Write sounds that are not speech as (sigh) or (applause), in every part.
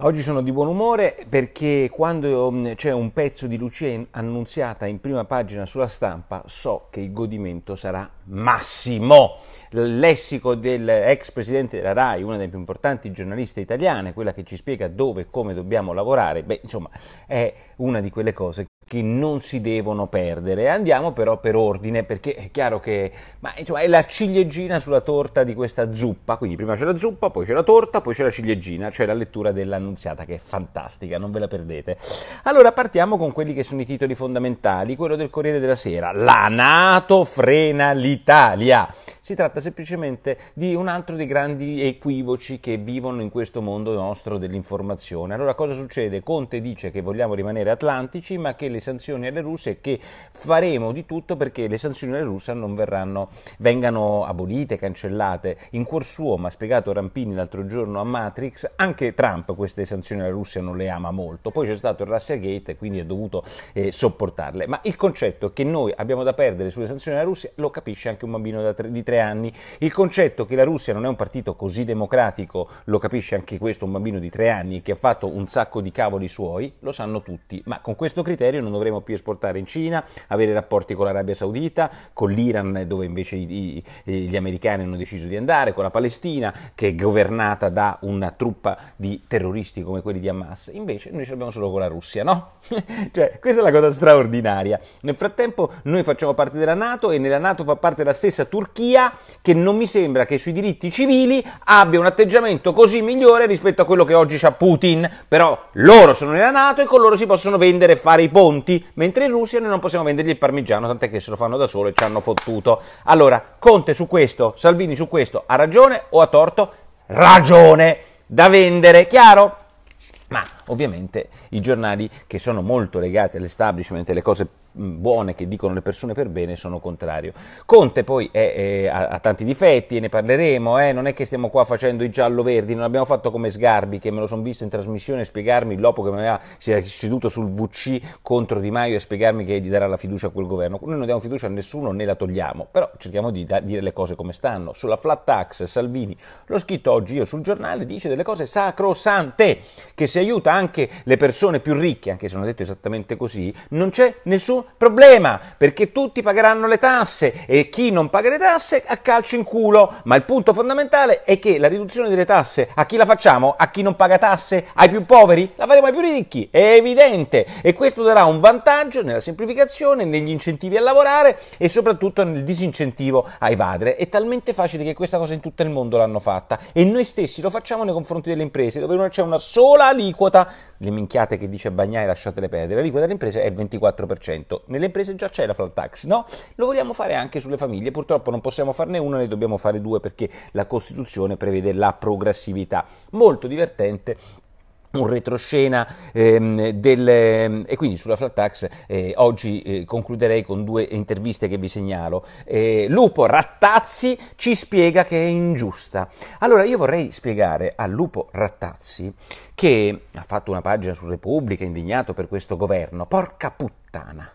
Oggi sono di buon umore perché quando mm, c'è un pezzo di Lucia annunziata in prima pagina sulla stampa so che il godimento sarà massimo. Il lessico dell'ex presidente della RAI, una delle più importanti giornaliste italiane, quella che ci spiega dove e come dobbiamo lavorare, beh, insomma, è una di quelle cose che non si devono perdere. Andiamo però per ordine perché è chiaro che ma, insomma, è la ciliegina sulla torta di questa zuppa, quindi prima c'è la zuppa, poi c'è la torta, poi c'è la ciliegina, cioè la lettura dell'annunziata che è fantastica, non ve la perdete. Allora partiamo con quelli che sono i titoli fondamentali, quello del Corriere della Sera, la Nato frena l'Italia. Si tratta semplicemente di un altro dei grandi equivoci che vivono in questo mondo nostro dell'informazione. Allora cosa succede? Conte dice che vogliamo rimanere atlantici, ma che le le sanzioni alle russe e che faremo di tutto perché le sanzioni alle russe non verranno, vengano abolite, cancellate. In cuor suo, ma ha spiegato Rampini l'altro giorno a Matrix, anche Trump queste sanzioni alla Russia non le ama molto. Poi c'è stato il Russiagate e quindi ha dovuto eh, sopportarle. Ma il concetto che noi abbiamo da perdere sulle sanzioni alla Russia lo capisce anche un bambino tre, di tre anni. Il concetto che la Russia non è un partito così democratico lo capisce anche questo un bambino di tre anni che ha fatto un sacco di cavoli suoi, lo sanno tutti. Ma con questo criterio non dovremo più esportare in Cina, avere rapporti con l'Arabia Saudita, con l'Iran dove invece i, i, gli americani hanno deciso di andare, con la Palestina che è governata da una truppa di terroristi come quelli di Hamas. Invece noi ce l'abbiamo solo con la Russia, no? (laughs) cioè, questa è la cosa straordinaria. Nel frattempo noi facciamo parte della Nato e nella Nato fa parte la stessa Turchia che non mi sembra che sui diritti civili abbia un atteggiamento così migliore rispetto a quello che oggi ha Putin, però loro sono nella Nato e con loro si possono vendere e fare i ponti. Conti, mentre in Russia noi non possiamo vendergli il parmigiano, tant'è che se lo fanno da solo e ci hanno fottuto. Allora, Conte su questo, Salvini su questo, ha ragione o ha torto? Ragione da vendere, chiaro? Ma ovviamente i giornali che sono molto legati all'establishment e alle cose buone che dicono le persone per bene sono contrario. Conte poi è, è, ha, ha, tanti difetti e ne parleremo, eh? non è che stiamo qua facendo i giallo-verdi, non abbiamo fatto come Sgarbi che me lo sono visto in trasmissione spiegarmi, dopo che mi aveva, si era seduto sul VC contro Di Maio e spiegarmi che gli darà la fiducia a quel governo. Noi non diamo fiducia a nessuno né la togliamo, però cerchiamo di da, dire le cose come stanno. Sulla flat tax Salvini, l'ho scritto oggi io sul giornale, dice delle cose sacrosante, che si aiuta anche le persone più ricche, anche se non ho detto esattamente così, non c'è nessun problema, perché tutti pagheranno le tasse e chi non paga le tasse a calcio in culo. Ma il punto fondamentale è che la riduzione delle tasse a chi la facciamo? A chi non paga tasse? Ai più poveri? La faremo ai più ricchi, è evidente. E questo darà un vantaggio nella semplificazione, negli incentivi a lavorare e soprattutto nel disincentivo a evadere. È talmente facile che questa cosa in tutto il mondo l'hanno fatta e noi stessi lo facciamo nei confronti delle imprese dove non c'è una sola aliquota le minchiate che dice Bagnai lasciatele perdere, l'aliquota delle imprese è il 24%, nelle imprese già c'è la flat tax, no? Lo vogliamo fare anche sulle famiglie, purtroppo non possiamo farne una, ne dobbiamo fare due perché la Costituzione prevede la progressività, molto divertente un retroscena ehm, del, ehm, e quindi sulla flat tax eh, oggi eh, concluderei con due interviste che vi segnalo. Eh, Lupo Rattazzi ci spiega che è ingiusta. Allora io vorrei spiegare a Lupo Rattazzi che ha fatto una pagina su Repubblica indignato per questo governo. Porca puttana.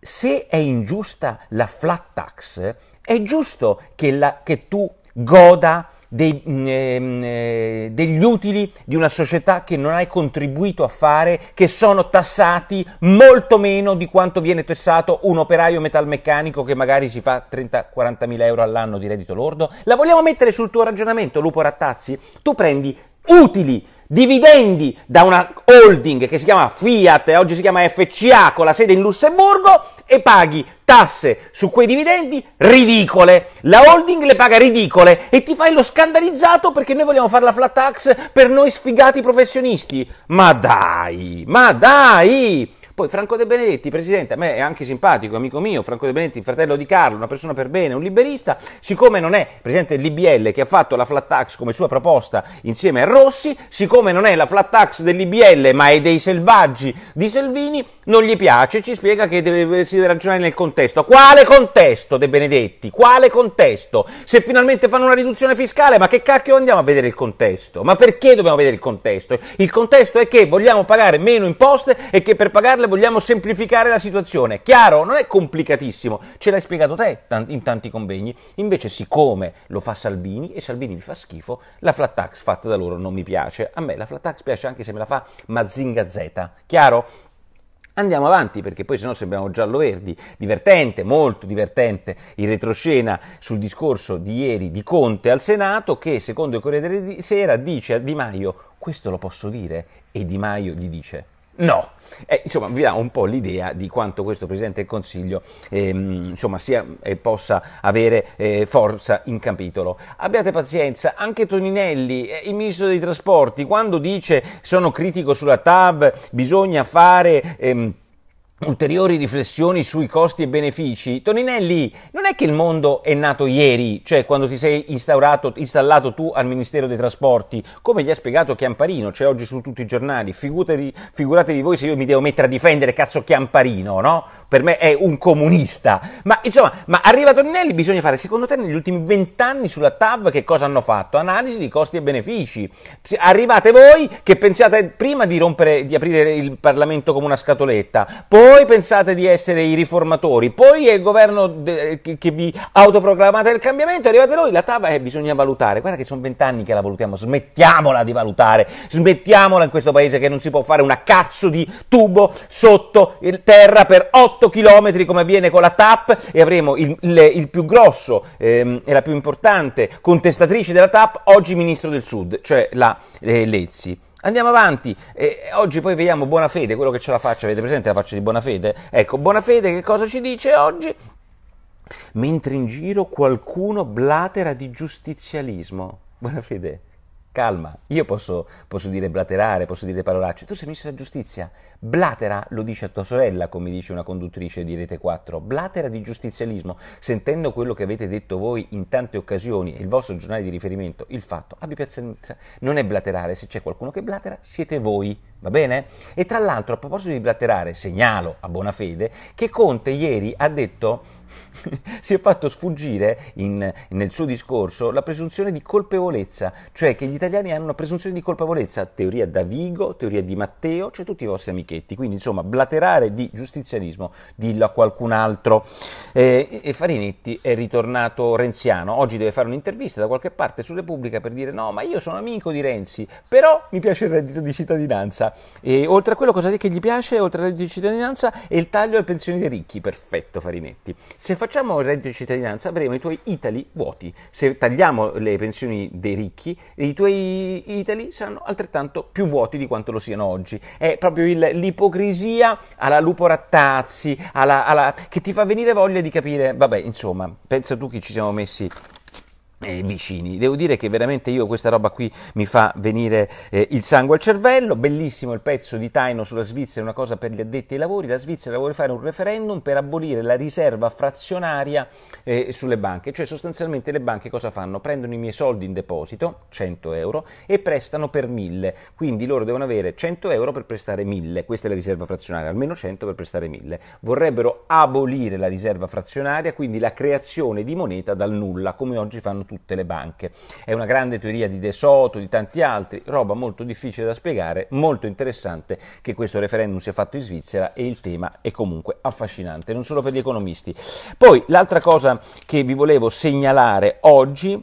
Se è ingiusta la flat tax, è giusto che, la, che tu goda dei, mm, ehm, eh, degli utili di una società che non hai contribuito a fare, che sono tassati molto meno di quanto viene tassato un operaio metalmeccanico che magari si fa 30-40 mila euro all'anno di reddito lordo? La vogliamo mettere sul tuo ragionamento, Lupo Rattazzi? Tu prendi utili dividendi da una holding che si chiama Fiat, e oggi si chiama FCA con la sede in Lussemburgo, e paghi tasse su quei dividendi ridicole. La holding le paga ridicole e ti fai lo scandalizzato perché noi vogliamo fare la flat tax per noi sfigati professionisti. Ma dai, ma dai! Poi Franco De Benedetti, presidente, a me è anche simpatico, amico mio, Franco De Benedetti, fratello di Carlo, una persona per bene, un liberista, siccome non è presidente dell'IBL che ha fatto la flat tax come sua proposta insieme a Rossi, siccome non è la flat tax dell'IBL ma è dei selvaggi di Selvini, non gli piace, ci spiega che deve, si deve ragionare nel contesto. Quale contesto, De Benedetti? Quale contesto? Se finalmente fanno una riduzione fiscale, ma che cacchio andiamo a vedere il contesto? Ma perché dobbiamo vedere il contesto? Il contesto è che vogliamo pagare meno imposte e che per pagarle vogliamo semplificare la situazione. Chiaro, non è complicatissimo, ce l'hai spiegato te in tanti convegni. Invece, siccome lo fa Salvini e Salvini vi fa schifo, la flat tax fatta da loro non mi piace. A me la flat tax piace anche se me la fa Mazinga Z. Chiaro? Andiamo avanti perché poi sennò no sembriamo giallo-verdi. Divertente, molto divertente in retroscena sul discorso di ieri di Conte al Senato che secondo il Corriere della Sera dice a Di Maio questo lo posso dire e Di Maio gli dice No. Eh, insomma, vi dà un po' l'idea di quanto questo Presidente del Consiglio ehm, insomma, sia, eh, possa avere eh, forza in capitolo. Abbiate pazienza, anche Toninelli, eh, il Ministro dei Trasporti, quando dice sono critico sulla TAV, bisogna fare... Ehm, ulteriori riflessioni sui costi e benefici, Toninelli, non è che il mondo è nato ieri, cioè quando ti sei installato tu al Ministero dei Trasporti, come gli ha spiegato Chiamparino, c'è cioè oggi su tutti i giornali, figuratevi, figuratevi voi se io mi devo mettere a difendere cazzo Chiamparino, no? Per me è un comunista. Ma insomma, ma arriva Toninelli, bisogna fare, secondo te negli ultimi vent'anni sulla TAV che cosa hanno fatto? Analisi di costi e benefici. Arrivate voi che pensate prima di, rompere, di aprire il Parlamento come una scatoletta, poi voi pensate di essere i riformatori, poi è il governo de- che vi autoproclamate il cambiamento, arrivate noi, la tavola è bisogna valutare. Guarda che sono vent'anni che la valutiamo, smettiamola di valutare, smettiamola in questo paese che non si può fare una cazzo di tubo sotto il terra per 8 km come avviene con la TAP e avremo il, il, il più grosso ehm, e la più importante contestatrice della TAP, oggi ministro del Sud, cioè la eh, Lezzi. Andiamo avanti. E oggi poi vediamo Buonafede, quello che ce la faccia, avete presente la faccia di Buonafede? Ecco, Buonafede che cosa ci dice oggi? Mentre in giro qualcuno blatera di giustizialismo. Buonafede calma, io posso, posso, dire blaterare, posso dire parolacce, tu sei ministro della giustizia, blatera lo dice a tua sorella, come dice una conduttrice di Rete 4, blatera di giustizialismo, sentendo quello che avete detto voi in tante occasioni e il vostro giornale di riferimento, il fatto, abbi pazienza, non è blaterare, se c'è qualcuno che blatera siete voi. Va bene? E tra l'altro, a proposito di Blatterare, segnalo a buona fede che Conte ieri ha detto, (laughs) si è fatto sfuggire in, nel suo discorso la presunzione di colpevolezza, cioè che gli italiani hanno una presunzione di colpevolezza, teoria da Vigo, teoria di Matteo, cioè tutti i vostri amichetti. Quindi, insomma, Blatterare di giustizialismo, dillo a qualcun altro. Eh, e Farinetti è ritornato renziano, oggi deve fare un'intervista da qualche parte su Repubblica per dire no, ma io sono amico di Renzi, però mi piace il reddito di cittadinanza. E oltre a quello, cosa che gli piace, oltre al reddito di cittadinanza, è il taglio alle pensioni dei ricchi. Perfetto, Farinetti. Se facciamo il reddito di cittadinanza, avremo i tuoi Itali vuoti. Se tagliamo le pensioni dei ricchi, i tuoi Itali saranno altrettanto più vuoti di quanto lo siano oggi. È proprio il, l'ipocrisia alla lupo rattazzi, alla, alla, che ti fa venire voglia di capire, vabbè, insomma, pensa tu che ci siamo messi eh, vicini. Devo dire che veramente io questa roba qui mi fa venire eh, il sangue al cervello. Bellissimo il pezzo di Taino sulla Svizzera, una cosa per gli addetti ai lavori. La Svizzera vuole fare un referendum per abolire la riserva frazionaria eh, sulle banche, cioè sostanzialmente le banche cosa fanno? Prendono i miei soldi in deposito, 100 euro, e prestano per 1000. Quindi loro devono avere 100 euro per prestare 1000. Questa è la riserva frazionaria, almeno 100 per prestare 1000. Vorrebbero abolire la riserva frazionaria, quindi la creazione di moneta dal nulla, come oggi fanno tutte le banche. È una grande teoria di De Soto, di tanti altri, roba molto difficile da spiegare, molto interessante che questo referendum sia fatto in Svizzera e il tema è comunque affascinante, non solo per gli economisti. Poi l'altra cosa che vi volevo segnalare oggi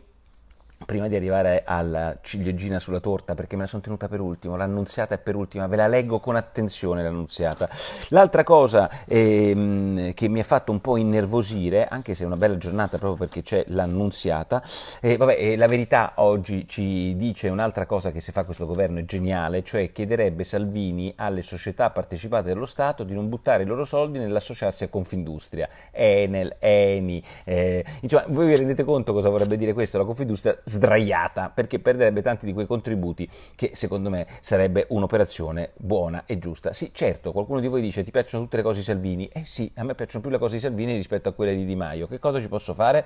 prima di arrivare alla ciliegina sulla torta, perché me la sono tenuta per ultimo, l'annunziata è per ultima, ve la leggo con attenzione l'annunziata. L'altra cosa ehm, che mi ha fatto un po' innervosire, anche se è una bella giornata proprio perché c'è l'annunziata, eh, vabbè, eh, la verità oggi ci dice un'altra cosa che se fa questo governo è geniale, cioè chiederebbe Salvini alle società partecipate dello Stato di non buttare i loro soldi nell'associarsi a Confindustria, Enel, Eni, eh, insomma, voi vi rendete conto cosa vorrebbe dire questo? La Confindustria sdraiata, perché perderebbe tanti di quei contributi che secondo me sarebbe un'operazione buona e giusta. Sì, certo, qualcuno di voi dice ti piacciono tutte le cose di Salvini, eh sì, a me piacciono più le cose di Salvini rispetto a quelle di Di Maio, che cosa ci posso fare?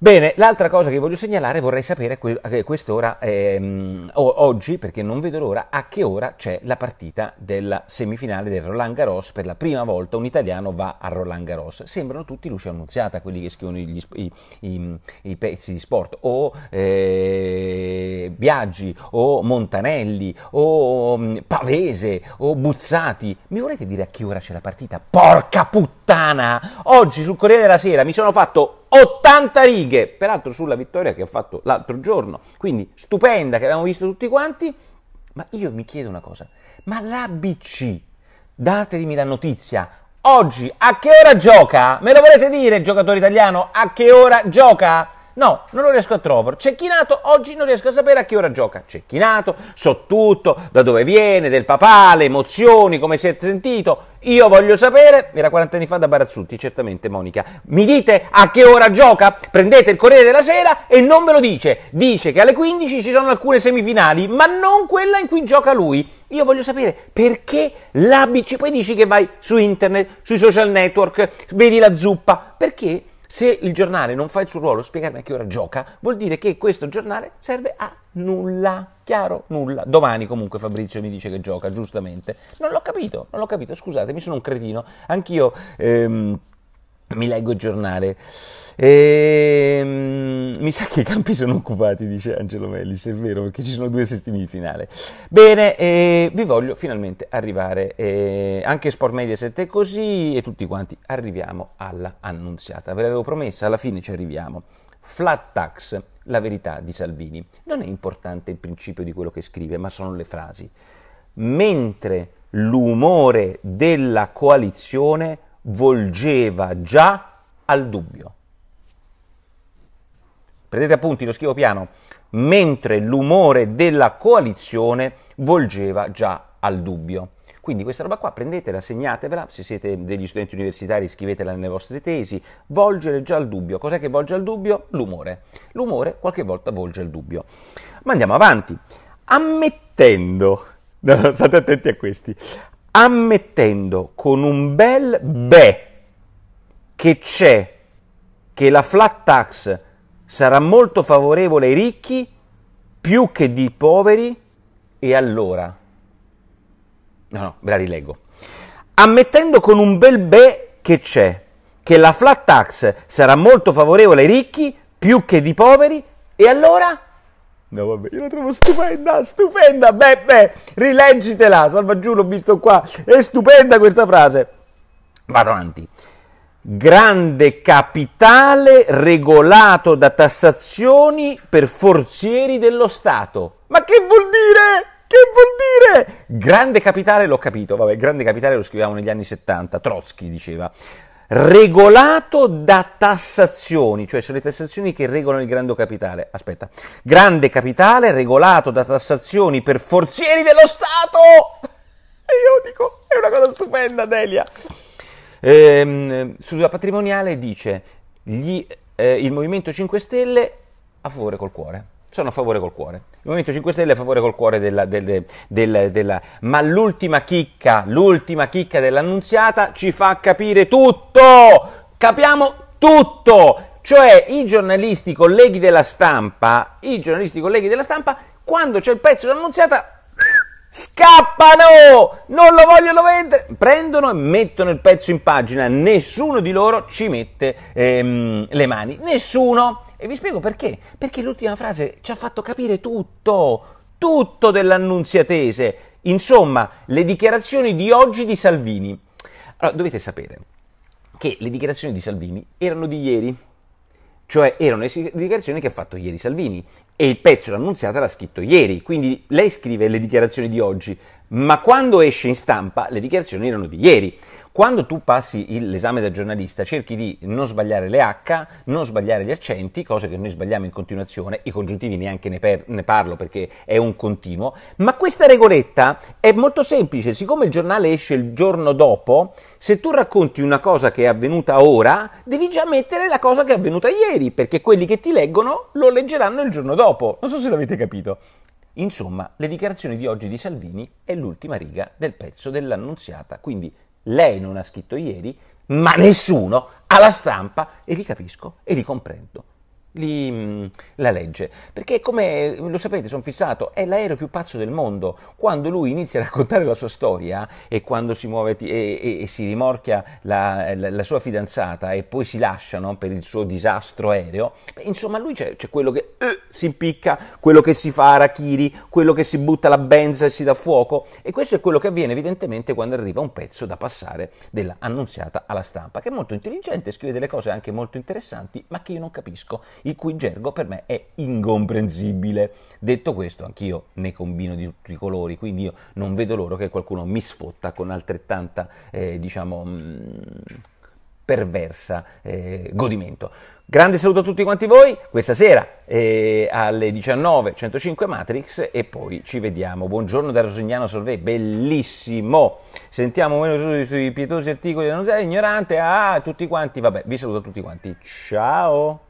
Bene, l'altra cosa che voglio segnalare, vorrei sapere a quest'ora, ehm, oggi, perché non vedo l'ora, a che ora c'è la partita della semifinale del Roland Garros. Per la prima volta un italiano va a Roland Garros. Sembrano tutti Lucia Annunziata, quelli che scrivono gli, i, i, i, pezzi di sport, o eh, Biaggi, o Montanelli, o um, Pavese, o Buzzati. Mi volete dire a che ora c'è la partita? Porca puttana! Oggi sul Corriere della Sera mi sono fatto 80 righe, peraltro sulla vittoria che ha fatto l'altro giorno, quindi stupenda che abbiamo visto tutti quanti, ma io mi chiedo una cosa, ma l'ABC, datemi la notizia, oggi a che ora gioca? Me lo volete dire, giocatore italiano, a che ora gioca? No, non lo riesco a trovare. Cecchinato oggi non riesco a sapere a che ora gioca. C'è Cecchinato, so tutto, da dove viene, del papà, le emozioni, come si è sentito. Io voglio sapere, era 40 anni fa da Barazzutti, certamente Monica. Mi dite a che ora gioca? Prendete il Corriere della Sera e non ve lo dice. Dice che alle 15 ci sono alcune semifinali, ma non quella in cui gioca lui. Io voglio sapere perché l'ABC. Poi dici che vai su internet, sui social network, vedi la zuppa. Perché? Se il giornale non fa il suo ruolo, spiegarmi a che ora gioca, vuol dire che questo giornale serve a nulla. Chiaro? Nulla. Domani comunque Fabrizio mi dice che gioca, giustamente. Non l'ho capito, non l'ho capito, scusatemi, sono un cretino. Anch'io... Ehm, mi leggo il giornale. E, um, mi sa che i campi sono occupati, dice Angelo Mellis, è vero, perché ci sono due di finale. Bene, eh, vi voglio finalmente arrivare, eh, anche Sport Mediaset è così e tutti quanti arriviamo alla annunziata. Ve l'avevo promessa, alla fine ci arriviamo. Flat tax, la verità di Salvini. Non è importante il principio di quello che scrive, ma sono le frasi. Mentre l'umore della coalizione volgeva già al dubbio. Prendete appunti, lo scrivo piano. Mentre l'umore della coalizione volgeva già al dubbio. Quindi questa roba qua prendetela, segnatevela, se siete degli studenti universitari scrivetela nelle vostre tesi, volgere già al dubbio. Cos'è che volge al dubbio? L'umore. L'umore qualche volta volge al dubbio. Ma andiamo avanti. Ammettendo, no, (laughs) state attenti a questi, ammettendo con un bel beh che c'è, che la flat tax sarà molto favorevole ai ricchi più che di poveri, e allora... No, no, ve la rileggo. Ammettendo con un bel beh che c'è, che la flat tax sarà molto favorevole ai ricchi più che di poveri, e allora... No, vabbè, io la trovo stupenda, stupenda, Beppe, rileggitela, salva giù, l'ho visto qua, è stupenda questa frase. Vado avanti. Grande capitale regolato da tassazioni per forzieri dello Stato. Ma che vuol dire? Che vuol dire? Grande capitale l'ho capito, vabbè, grande capitale lo scriviamo negli anni 70, Trotsky diceva regolato da tassazioni, cioè sono le tassazioni che regolano il grande capitale. Aspetta, grande capitale regolato da tassazioni per forzieri dello Stato. E io dico, è una cosa stupenda, Delia. Ehm, sulla patrimoniale dice gli, eh, il Movimento 5 Stelle a favore col cuore sono a favore col cuore. Il Movimento 5 Stelle è a favore col cuore della, del, del, della, Ma l'ultima chicca, l'ultima chicca dell'annunziata ci fa capire tutto! Capiamo tutto! Cioè i giornalisti colleghi della stampa, i giornalisti colleghi della stampa, quando c'è il pezzo dell'annunziata scappano, non lo vogliono vendere, prendono e mettono il pezzo in pagina, nessuno di loro ci mette ehm, le mani, nessuno. E vi spiego perché. Perché l'ultima frase ci ha fatto capire tutto, tutto dell'annunziatese. Insomma, le dichiarazioni di oggi di Salvini. Allora, dovete sapere che le dichiarazioni di Salvini erano di ieri, cioè erano le dichiarazioni che ha fatto ieri Salvini e il pezzo l'annunziata l'ha scritto ieri, quindi lei scrive le dichiarazioni di oggi, ma quando esce in stampa le dichiarazioni erano di ieri. Quando tu passi il, l'esame da giornalista cerchi di non sbagliare le H, non sbagliare gli accenti, cose che noi sbagliamo in continuazione, i congiuntivi neanche ne, per, ne parlo perché è un continuo, ma questa regoletta è molto semplice, siccome il giornale esce il giorno dopo, se tu racconti una cosa che è avvenuta ora, devi già mettere la cosa che è avvenuta ieri, perché quelli che ti leggono lo leggeranno il giorno dopo. Non so se l'avete capito. Insomma, le dichiarazioni di oggi di Salvini è l'ultima riga del pezzo dell'annunziata, quindi lei non ha scritto ieri, ma nessuno alla stampa e li capisco e li comprendo li, la legge. Perché come lo sapete, sono fissato, è l'aereo più pazzo del mondo. Quando lui inizia a raccontare la sua storia e quando si muove e, e, e si rimorchia la, la, la, sua fidanzata e poi si lasciano per il suo disastro aereo, beh, insomma lui c'è, c'è quello che eh, si impicca, quello che si fa a Rakiri, quello che si butta la benza e si dà fuoco. E questo è quello che avviene evidentemente quando arriva un pezzo da passare dell'annunziata alla stampa, che è molto intelligente, scrive delle cose anche molto interessanti, ma che io non capisco il cui gergo per me è incomprensibile. Detto questo, anch'io ne combino di tutti i colori, quindi io non vedo l'oro che qualcuno mi sfotta con altrettanta, eh, diciamo, mh, mm, perversa eh, godimento. Grande saluto a tutti quanti voi, questa sera eh, alle 19.105 Matrix e poi ci vediamo. Buongiorno da Rosignano Solvay, bellissimo! Sentiamo meno sui pietosi articoli della nostra ignorante, ah, tutti quanti, vabbè, vi saluto a tutti quanti, ciao!